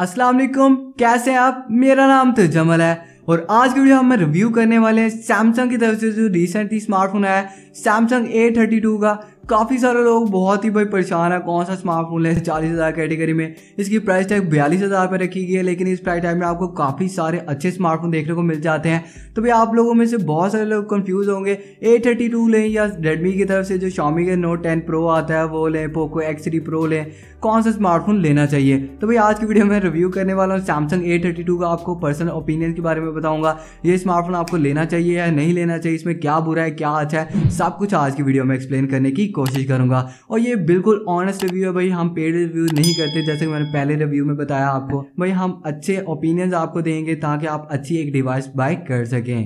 अस्सलाम वालेकुम कैसे हैं आप मेरा नाम तो जमल है और आज के वीडियो हम रिव्यू करने वाले हैं सैमसंग की तरफ से जो रिसेंटली स्मार्टफोन आया है सैमसंग ए थर्टी टू का काफ़ी सारे लोग बहुत ही भाई परेशान है कौन सा स्मार्टफोन लें चालीस हज़ार कैटेगरी में इसकी प्राइस टैग बयालीस हज़ार पर रखी गई है लेकिन इस प्राइस टैग में आपको काफ़ी सारे अच्छे स्मार्टफोन देखने को मिल जाते हैं तो भाई आप लोगों में से बहुत सारे लोग कन्फ्यूज़ होंगे ए थर्टी टू लें या रेडमी की तरफ से जो शामी के नोट टेन प्रो आता है वो लें पोको एक्स थ्री प्रो लें कौन सा स्मार्टफोन लेना चाहिए तो भाई आज की वीडियो में रिव्यू करने वाला हूँ सैमसंग ए थर्टी टू का आपको पर्सनल ओपिनियन के बारे में बताऊँगा ये स्मार्टफोन आपको लेना चाहिए या नहीं लेना चाहिए इसमें क्या बुरा है क्या अच्छा है सब कुछ आज की वीडियो में एक्सप्लेन करने की कोशिश करूँगा और ये बिल्कुल ऑनेस्ट रिव्यू है भाई हम पेड रिव्यू नहीं करते जैसे मैंने पहले रिव्यू में बताया आपको भाई हम अच्छे ओपिनियंस आपको देंगे ताकि आप अच्छी एक डिवाइस बाय कर सकें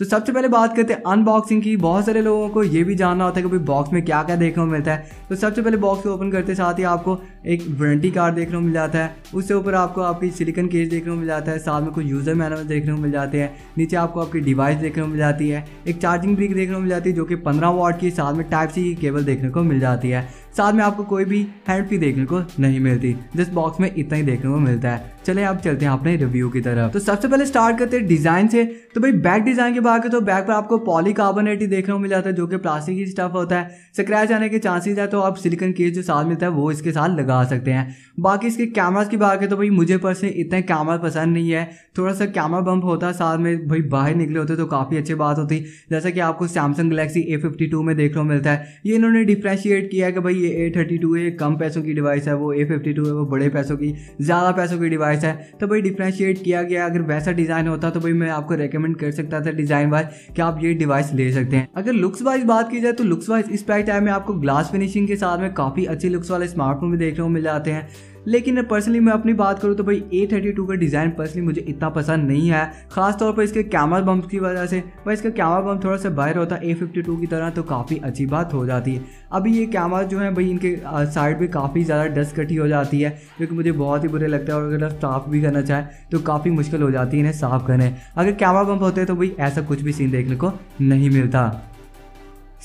तो सबसे पहले बात करते हैं अनबॉक्सिंग की बहुत सारे लोगों को ये भी जानना होता है कि भाई बॉक्स में क्या क्या देखने को मिलता है तो सबसे पहले बॉक्स को ओपन करते साथ ही आपको एक वारंटी कार्ड देखने को मिल जाता है उससे ऊपर आपको आपकी सिलिकन केस देखने को मिल जाता है साथ में कुछ यूज़र मैनुअल देखने को मिल जाते हैं नीचे आपको आपकी डिवाइस देखने को मिल जाती है एक चार्जिंग ब्रिक देखने को मिल जाती है जो कि पंद्रह वाट की साथ में टाइप सी की केबल देखने को मिल जाती है साथ में आपको कोई भी हैंड फ्री देखने को नहीं मिलती जिस बॉक्स में इतना ही देखने को मिलता है चले आप चलते हैं अपने रिव्यू की तरफ तो सबसे पहले स्टार्ट करते हैं डिजाइन से तो भाई बैक डिजाइन की बात करें तो बैक पर आपको पॉलीकार्बोनेट ही देखने को मिल जाता है जो कि प्लास्टिक ही स्टफ होता है स्क्रैच आने के चांसेस है तो आप सिलिकन केस जो साथ मिलता है वो इसके साथ लगा सकते हैं बाकी इसके कैमराज की बात करें तो भाई मुझे पर्सनली इतना कैमरा पसंद नहीं है थोड़ा सा कैमरा बम्प होता है साथ में भाई बाहर निकले होते तो काफ़ी अच्छी बात होती जैसा कि आपको सैमसंग गलेक्सी ए में देखने को मिलता है ये इन्होंने डिफ्रेंशिएट किया है कि भाई ये ए थर्टी टू है कम पैसों की डिवाइस है वो ए फिफ्टी टू है वो बड़े पैसों की ज़्यादा पैसों की डिवाइस है तो भाई डिफ्रेंशिएट किया गया अगर वैसा डिज़ाइन होता तो भाई मैं आपको रिकमेंड कर सकता था डिज़ाइन वाइज कि आप ये डिवाइस ले सकते हैं अगर लुक्स वाइज बात की जाए तो लुक्स वाइज इस पैक टाइम में आपको ग्लास फिनिशिंग के साथ में काफ़ी अच्छे लुक्स वाले स्मार्टफोन भी देखने को मिल जाते हैं लेकिन पर्सनली मैं अपनी बात करूँ तो भाई ए थर्टी टू का डिज़ाइन पर्सनली मुझे इतना पसंद नहीं आया खासतौर पर इसके कैमरा बम्प की वजह से भाई इसका कैमरा बम्प थोड़ा सा बाहर होता ए फिफ्टी टू की तरह तो काफ़ी अच्छी बात हो जाती है अभी ये कैमरा जो है भाई इनके साइड पर काफ़ी ज़्यादा डस्ट कटी हो जाती है जो कि मुझे बहुत ही बुरे लगता है और अगर साफ भी करना चाहें तो काफ़ी मुश्किल हो जाती है इन्हें साफ़ करने अगर कैमरा बम्प होते तो भाई ऐसा कुछ भी सीन देखने को नहीं मिलता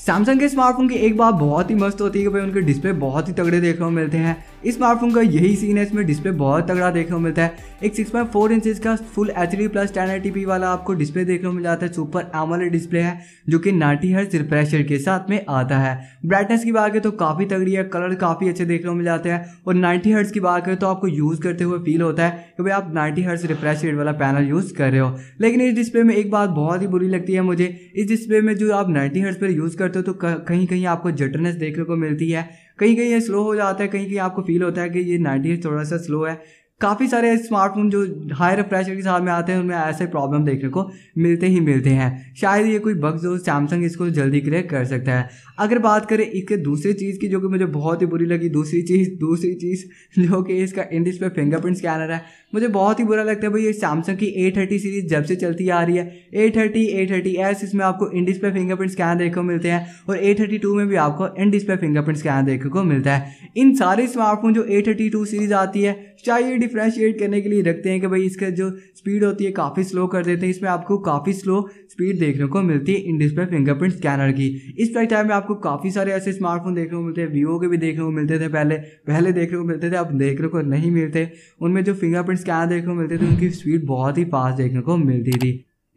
सैमसंग के स्मार्टफोन की एक बात बहुत ही मस्त होती है कि भाई उनके डिस्प्ले बहुत ही तगड़े देखने को मिलते हैं इस स्मार्टफोन का यही सीन है इसमें डिस्प्ले बहुत तगड़ा देखने को मिलता है एक सिक्स पॉइंट फोर इंचज का फुल एच डी प्लस टेन आई वाला आपको डिस्प्ले देखने को मिल जाता है सुपर एमल डिस्प्ले है जो कि नाटी हर्ट रिफ्रेशर के साथ में आता है ब्राइटनेस की बात करें तो काफ़ी तगड़ी है कलर काफ़ी अच्छे देखने को मिल जाते हैं और नाइन्टी हर्ट्स की बात करें तो आपको यूज़ करते हुए फील होता है कि भाई आप नाइन्टी हर्ट्स रिफ्रेश रेट वाला पैनल यूज़ कर रहे हो लेकिन इस डिस्प्ले में एक बात बहुत ही बुरी लगती है मुझे इस डिस्प्ले में जो आप नाइन्टी हर्ट्स पर यूज़ करते हो तो कहीं कहीं आपको जटनेस देखने को मिलती है कहीं कहीं ये स्लो हो जाता है कहीं कहीं आपको फील होता है कि ये नाइन्टी थोड़ा सा स्लो है काफ़ी सारे स्मार्टफोन जो हायर प्रेशर के साथ में आते हैं उनमें ऐसे प्रॉब्लम देखने को मिलते ही मिलते हैं शायद ये कोई बग जो सैमसंग इसको जल्दी क्लियर कर सकता है अगर बात करें इसके दूसरी चीज़ की जो कि मुझे बहुत ही बुरी लगी दूसरी चीज़ दूसरी चीज़ जो कि इसका इंडिस डिस्प्ले फिंगरप्रिंट स्कैनर है मुझे बहुत ही बुरा लगता है भाई ये सैमसंग की ए थर्टी सीरीज़ जब से चलती आ रही है A thirty A thirty S इसमें आपको इन डिस्प्ले फिंगरप्रिंट स्कैन देखने को मिलते हैं और ए थर्टी टू में भी आपको इन डिस्प्ले फिंगरप्रिंट स्कैन देखने को मिलता है इन सारे स्मार्टफोन जो ए थर्टी टू सीरीज़ आती है चाहे ये डिफ्रेंशिएट करने के लिए रखते हैं कि भाई इसका जो स्पीड होती है काफ़ी स्लो कर देते हैं इसमें आपको काफ़ी स्लो स्पीड देखने को मिलती है इन डिस्प्ले फिंगरप्रिंट स्कैनर की इस पर टाइम में आपको काफ़ी सारे ऐसे स्मार्टफोन देखने को मिलते हैं वीवो के भी देखने को मिलते थे पहले पहले देखने को मिलते थे अब देखने को नहीं मिलते उनमें जो फिंगरप्रिंट क्या देखने को मिलती थी तो उनकी स्पीड बहुत ही फास्ट देखने को मिलती थी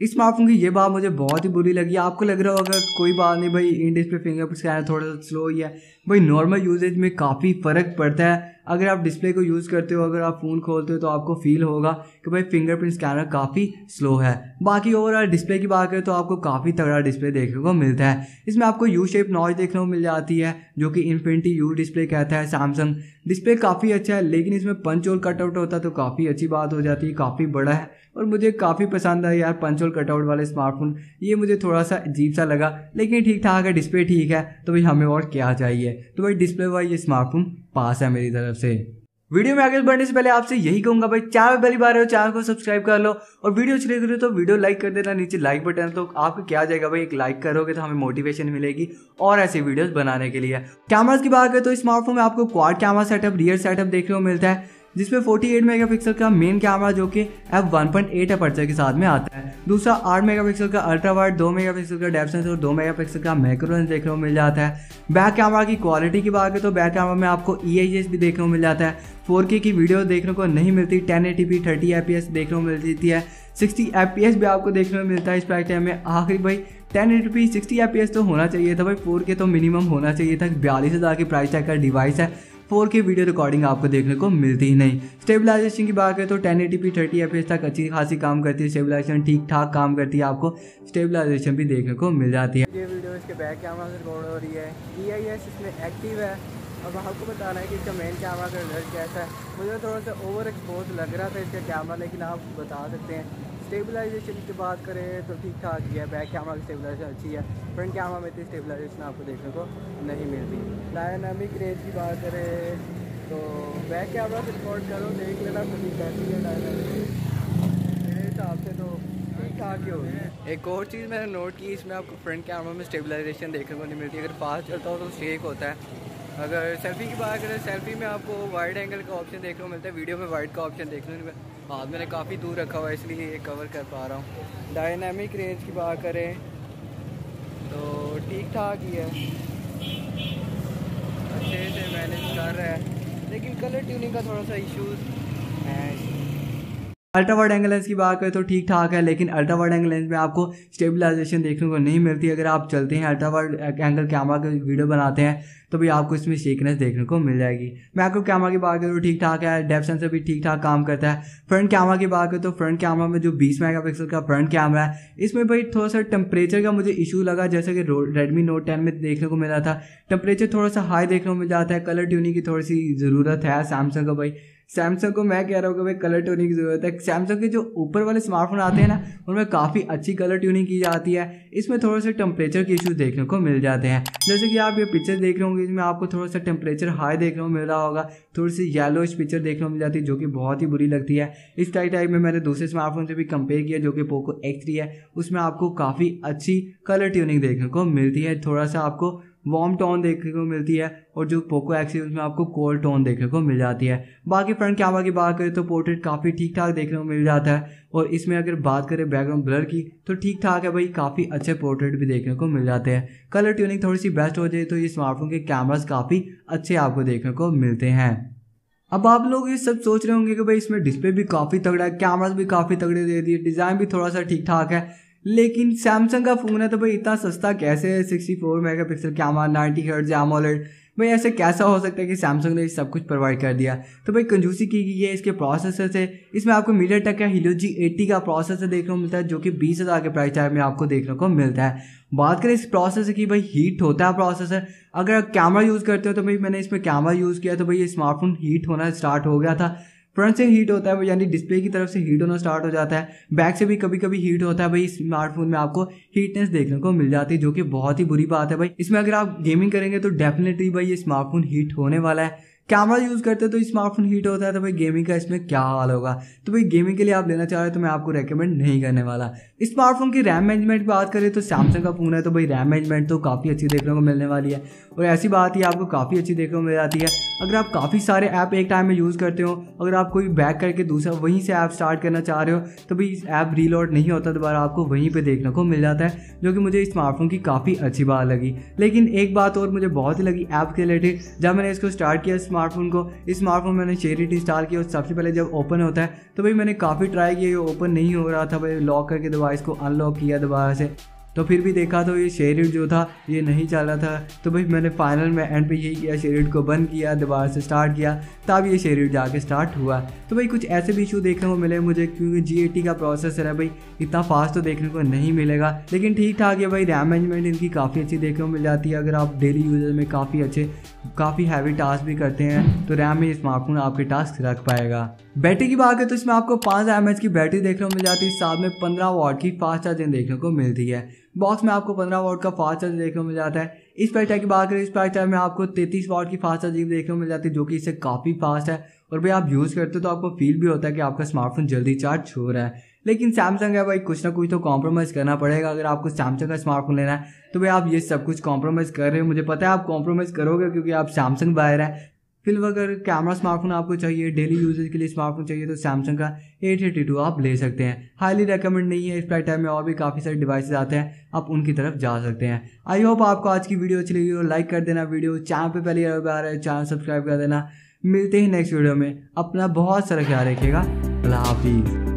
इस स्मार्टफोन की ये बात मुझे बहुत ही बुरी लगी आपको लग रहा होगा कोई बात नहीं भाई इन डिस्प्ले फिंगरप्रिंट स्कैनर थोड़ा सा स्लो ही है भाई नॉर्मल यूजेज में काफ़ी फ़र्क पड़ता है अगर आप डिस्प्ले को यूज़ करते हो अगर आप फ़ोन खोलते हो तो आपको फील होगा कि भाई फिंगरप्रिंट स्कैनर काफ़ी स्लो है बाकी ओवरऑल डिस्प्ले की बात करें तो आपको काफ़ी तगड़ा डिस्प्ले देखने को मिलता है इसमें आपको यू शेप नॉच देखने को मिल जाती है जो कि इन्फिनिटी यू डिस्प्ले कहता है सैमसंग डिस्प्ले काफ़ी अच्छा है लेकिन इसमें पंच और कटआउट होता है तो काफ़ी अच्छी बात हो जाती है काफ़ी बड़ा है और मुझे काफ़ी पसंद है यार पंच और कटआउट वाले स्मार्टफोन ये मुझे थोड़ा सा अजीब सा लगा लेकिन ठीक ठाक है डिस्प्ले ठीक है तो भाई हमें और क्या चाहिए तो भाई डिस्प्ले वाई ये स्मार्टफोन पास है मेरी तरफ से वीडियो में आगे बढ़ने से पहले आपसे यही कहूंगा भाई चार पहली बार हो चैनल को सब्सक्राइब कर लो और वीडियो अच्छी लगी तो वीडियो लाइक कर देना नीचे लाइक बटन तो आपको क्या जाएगा भाई एक लाइक करोगे तो हमें मोटिवेशन मिलेगी और ऐसे वीडियोस बनाने के लिए कैमरास की बात करें तो स्मार्टफोन में आपको quad camera setup rear setup देखने को मिलता है जिसमें 48 मेगापिक्सल का मेन कैमरा जो कि एफ 1.8 अपर्चर के साथ में आता है दूसरा 8 मेगापिक्सल का अल्ट्रा वाइड 2 मेगापिक्सल का डेप सेंसर और 2 मेगापिक्सल का मैक्रो लेंस देखने को मिल जाता है बैक कैमरा की क्वालिटी की बात करें तो बैक कैमरा में आपको ई e भी देखने को मिल जाता है फोर की वीडियो देखने को नहीं मिलती टेन ए पी fps देखने को मिल जाती है 60 fps भी आपको देखने को मिलता है इस पैक टाइम में आखिरी भाई टेन एट रुपी सिक्सटी एफ तो होना चाहिए था भाई फोर के तो मिनिमम होना चाहिए था बयालीस हज़ार की प्राइस टैग का डिवाइस है फोर की वीडियो रिकॉर्डिंग आपको देखने को मिलती ही नहीं स्टेबलाइजेशन की बात करें तो ten eighty P thirty F तक अच्छी खासी काम करती है स्टेबलाइजेशन ठीक ठाक काम करती है आपको स्टेबलाइजेशन भी देखने को मिल जाती है ये वीडियो इसके बैक कैमरा से रिकॉर्ड हो रही है ई आई एस इसमें एक्टिव है अब आपको बताना है कि इसका मेन कैमरा का रिजल्ट कैसा है मुझे थोड़ा सा ओवर एक्सपोज लग रहा था इसका कैमरा लेकिन आप बता सकते हैं स्टेबलाइजेशन की बात करें तो ठीक ठाक ही है बैक कैमरा की स्टेबलाइजेशन अच्छी है फ्रंट कैमरा में इतनी स्टेबलाइजेशन आपको देखने को नहीं मिलती डायनामिक रेंज की बात करें तो बैक कैमरा से रिकॉर्ड करो देख लेना तो कभी कैसी है डायनामिक मेरे हिसाब से तो ठीक ठाक ही एक और चीज़ मैंने नोट की इसमें आपको फ्रंट कैमरा में स्टेबलाइजेशन देखने को नहीं मिलती अगर फास्ट चलता हो तो शेक होता है अगर सेल्फी की बात करें सेल्फी में आपको वाइड एंगल का ऑप्शन देखने को मिलता है वीडियो में वाइड का ऑप्शन देखने को हाथ मैंने काफ़ी दूर रखा हुआ है इसलिए ये कवर कर पा रहा हूँ डायनामिक रेंज की बात करें तो ठीक ठाक ही है अच्छे से मैनेज कर रहा है लेकिन कलर ट्यूनिंग का थोड़ा सा issues ultra wide angle lens की बात करें तो ठीक ठाक है लेकिन अल्ट्रा वाइड एंगल लेंस में आपको स्टेबलाइजेशन देखने को नहीं मिलती अगर आप चलते हैं अल्ट्रा वाइड एंगल कैमरा की वीडियो बनाते हैं तो भी आपको इसमें शेकनेस देखने को मिल जाएगी मैक्रो कैमरा की बात करें तो ठीक ठाक है डेप सेंसर भी ठीक ठाक काम करता है फ्रंट कैमरा की बात करें तो फ्रंट कैमरा में जो मेगा पिक्सल का फ्रंट कैमरा है इसमें भाई थोड़ा सा टेम्परेचर का मुझे इशू लगा जैसे कि रेडमी नोट टेन में देखने को मिला था टेम्परेचर थोड़ा सा हाई देखने को मिल जाता है कलर ट्यूनिंग की थोड़ी सी ज़रूरत है सैमसंग का भाई सैमसंग को मैं कह रहा हूँ कि भाई कलर ट्यूनिंग की ज़रूरत है सैमसंग के जो ऊपर वाले स्मार्टफोन आते हैं ना उनमें काफ़ी अच्छी कलर ट्यूनिंग की जाती है इसमें थोड़े से टेम्परेचर के इशू देखने को मिल जाते हैं जैसे कि आप ये पिक्चर देख रहे होंगे इसमें आपको थोड़ा सा टेम्परेचर हाई देखने को मिल रहा होगा थोड़ी सी येलोइश पिक्चर देखने को मिल जाती है जो कि बहुत ही बुरी लगती है इस टाइप टाइप में मैंने दूसरे स्मार्टफोन से भी कंपेयर किया जो कि पोको एक्स है उसमें आपको काफ़ी अच्छी कलर ट्यूनिंग देखने को मिलती है थोड़ा सा आपको वार्म टोन देखने को मिलती है और जो पोको एक्स है उसमें आपको कोल्ड टोन देखने को मिल जाती है बाकी फ्रंट कैमरा की बात करें तो पोर्ट्रेट काफ़ी ठीक ठाक देखने को मिल जाता है और इसमें अगर बात करें बैकग्राउंड ब्लर की तो ठीक ठाक है भाई काफ़ी अच्छे पोर्ट्रेट भी देखने को मिल जाते हैं कलर ट्यूनिंग थोड़ी सी बेस्ट हो जाए तो ये स्मार्टफोन के कैमराज काफ़ी अच्छे आपको देखने को मिलते हैं अब आप लोग ये सब सोच रहे होंगे कि भाई इसमें डिस्प्ले भी काफ़ी तगड़ा है कैमराज भी काफ़ी तगड़े दे दिए डिज़ाइन भी थोड़ा सा ठीक ठाक है लेकिन सैमसंग का फ़ोन है तो भाई इतना सस्ता कैसे है sixty four mega pixel camera ninety जैम एमोलेड भाई ऐसे कैसा हो सकता है कि सैमसंग ने सब कुछ प्रोवाइड कर दिया तो भाई कंजूसी की गई है इसके प्रोसेसर से इसमें आपको मीडिया टक का हीलो जी एट्टी का प्रोसेसर देखने को मिलता है जो कि बीस हज़ार के प्राइस टाइम में आपको देखने को मिलता है बात करें इस प्रोसेसर की भाई हीट होता है प्रोसेसर अगर आप कैमरा यूज़ करते हो तो भाई मैंने इसमें कैमरा यूज़ किया तो भाई ये स्मार्टफोन हीट होना स्टार्ट हो गया था फ्रंट से हीट होता है यानी डिस्प्ले की तरफ से हीट होना स्टार्ट हो जाता है बैक से भी कभी कभी हीट होता है भाई स्मार्टफोन में आपको हीटनेस देखने को मिल जाती है जो कि बहुत ही बुरी बात है भाई इसमें अगर आप गेमिंग करेंगे तो डेफिनेटली भाई ये स्मार्टफोन हीट होने वाला है कैमरा यूज़ करते हैं तो स्मार्टफोन हीट होता है तो भाई गेमिंग का इसमें क्या हाल होगा तो भाई गेमिंग के लिए आप लेना चाह रहे हो तो मैं आपको रेकमेंड नहीं करने वाला स्मार्टफोन की रैम मैनेजमेंट की बात करें तो सैमसंग का फोन है तो भाई रैम मैनेजमेंट तो काफ़ी अच्छी देखने को मिलने वाली है और ऐसी बात ही आपको काफ़ी अच्छी देखने को मिल जाती है अगर आप काफ़ी सारे ऐप एक टाइम में यूज़ करते हो अगर आप कोई बैक करके दूसरा वहीं से ऐप स्टार्ट करना चाह रहे हो तो भाई ऐप रीलोड नहीं होता दोबारा आपको वहीं पर देखने को मिल जाता है जो कि मुझे स्मार्टफोन की काफ़ी अच्छी बात लगी लेकिन एक बात और मुझे बहुत ही लगी ऐप के रिलेटेड जब मैंने इसको स्टार्ट किया स्मार्टफोन को इस स्मार्टफोन मैंने चेरिट इंस्टॉल किया और सबसे पहले जब ओपन होता है तो भाई मैंने काफ़ी ट्राई किया ओपन नहीं हो रहा था भाई लॉक करके दोबारा इसको अनलॉक किया दोबारा से तो फिर भी देखा तो ये शेरिड जो था ये नहीं चला था तो भाई मैंने फाइनल में एंड पे यही किया शेरिड को बंद किया दोबारा से स्टार्ट किया तब ये शेरिड जाके स्टार्ट हुआ तो भाई कुछ ऐसे भी इशू देखने को मिले मुझे क्योंकि जी का प्रोसेसर है भाई इतना फास्ट तो देखने को नहीं मिलेगा लेकिन ठीक ठाक है भाई रैम मैनेजमेंट इनकी काफ़ी अच्छी देखने को मिल जाती है अगर आप डेली यूजर में काफ़ी अच्छे काफ़ी हैवी टास्क भी करते हैं तो रैम में स्मार्टफोन आपके टास्क रख पाएगा बैटरी की बात है तो इसमें आपको पाँच एम की बैटरी देखने को मिल जाती है साथ में पंद्रह वाट की फास्ट चार्जिंग देखने को मिलती है बॉक्स में आपको पंद्रह वॉट का फास्ट चार्ज देखने को मिल जाता है इस पैक की बात करें इस पैक में आपको तैतीस वॉट की फास्ट चार्जिंग देखने को मिल जाती है जो कि इससे काफ़ी फास्ट है और भाई आप यूज़ करते हो तो आपको फील भी होता है कि आपका स्मार्टफोन जल्दी चार्ज हो रहा है लेकिन सैमसंग है भाई कुछ ना कुछ तो कॉम्प्रोमाइज़ करना पड़ेगा अगर आपको सैमसंग का स्मार्टफोन लेना है तो भाई आप ये सब कुछ कॉम्प्रोमाइज़ कर रहे हो मुझे पता है आप कॉम्प्रोमाइज़ करोगे क्योंकि आप सैमसंग बायर है फिर अगर कैमरा स्मार्टफोन आपको चाहिए डेली यूजेज के लिए स्मार्टफोन चाहिए तो सैमसंग का एट एटी टू आप ले सकते हैं हाईली रिकमेंड नहीं है इस प्राइट टाइम में और भी काफ़ी सारे डिवाइसेज आते हैं आप उनकी तरफ जा सकते हैं आई होप आपको आज की वीडियो अच्छी लगी हो लाइक कर देना वीडियो चैनल पर पहले आ रहा है चैनल सब्सक्राइब कर देना मिलते ही नेक्स्ट वीडियो में अपना बहुत सारा ख्याल रखिएगा अल्लाह हाफिज़